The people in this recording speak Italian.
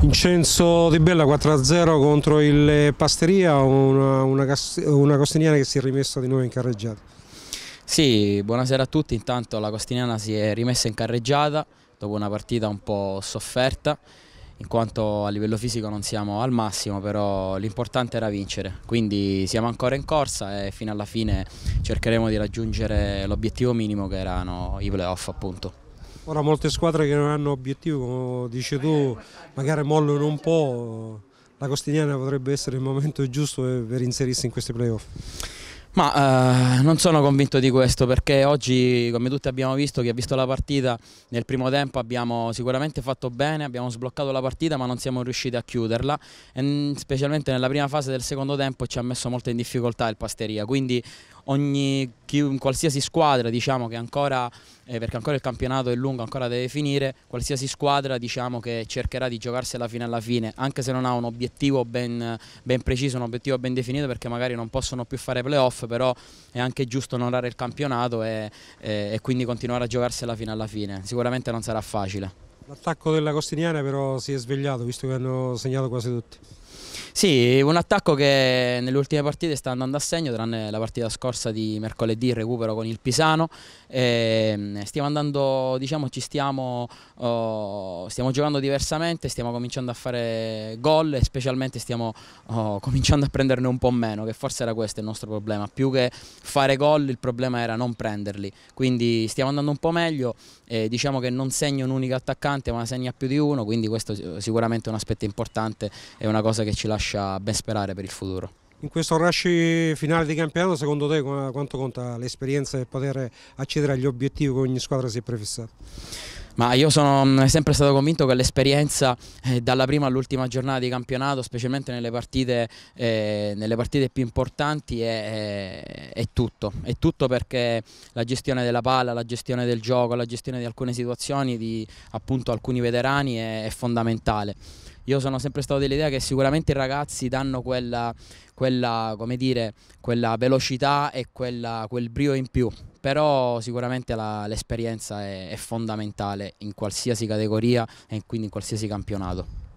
Vincenzo Di Bella 4-0 contro il Pasteria, una, una, una costiniana che si è rimessa di nuovo in carreggiata. Sì, buonasera a tutti, intanto la costiniana si è rimessa in carreggiata dopo una partita un po' sofferta, in quanto a livello fisico non siamo al massimo, però l'importante era vincere, quindi siamo ancora in corsa e fino alla fine cercheremo di raggiungere l'obiettivo minimo che erano i playoff appunto. Ora molte squadre che non hanno obiettivo, come dici tu, magari mollano un po', la Costigliana potrebbe essere il momento giusto per inserirsi in questi playoff. Ma eh, non sono convinto di questo perché oggi, come tutti abbiamo visto, chi ha visto la partita nel primo tempo abbiamo sicuramente fatto bene, abbiamo sbloccato la partita ma non siamo riusciti a chiuderla, e, mm, specialmente nella prima fase del secondo tempo ci ha messo molto in difficoltà il Pasteria, quindi ogni, chi, qualsiasi squadra diciamo che ancora, eh, perché ancora il campionato è lungo, ancora deve finire, qualsiasi squadra diciamo che cercherà di giocarsela fino alla fine, anche se non ha un obiettivo ben, ben preciso, un obiettivo ben definito perché magari non possono più fare playoff, però è anche giusto onorare il campionato e, e, e quindi continuare a giocarsela fino alla fine, sicuramente non sarà facile. L'attacco della Costiniana però si è svegliato visto che hanno segnato quasi tutti. Sì, un attacco che nelle ultime partite sta andando a segno, tranne la partita scorsa di mercoledì, recupero con il Pisano. E ehm, stiamo andando, diciamo, ci stiamo, oh, stiamo giocando diversamente, stiamo cominciando a fare gol e specialmente stiamo oh, cominciando a prenderne un po' meno, che forse era questo il nostro problema. Più che fare gol il problema era non prenderli, quindi stiamo andando un po' meglio. Eh, diciamo che non segna un unico attaccante ma segna più di uno, quindi questo sicuramente è un aspetto importante, è una cosa che ci lascia lascia ben sperare per il futuro. In questo rush finale di campionato, secondo te quanto conta l'esperienza per poter accedere agli obiettivi che ogni squadra si è prefissata? Ma io sono mm, sempre stato convinto che l'esperienza eh, dalla prima all'ultima giornata di campionato, specialmente nelle partite, eh, nelle partite più importanti, è, è, è, tutto. È tutto perché la gestione della palla, la gestione del gioco, la gestione di alcune situazioni di appunto, alcuni veterani è, è fondamentale io sono sempre stato dell'idea che sicuramente i ragazzi danno quella, quella, dire, quella velocità e quella, quel brio in più però sicuramente la, l'esperienza è, è fondamentale in qualsiasi categoria e quindi in qualsiasi campionato.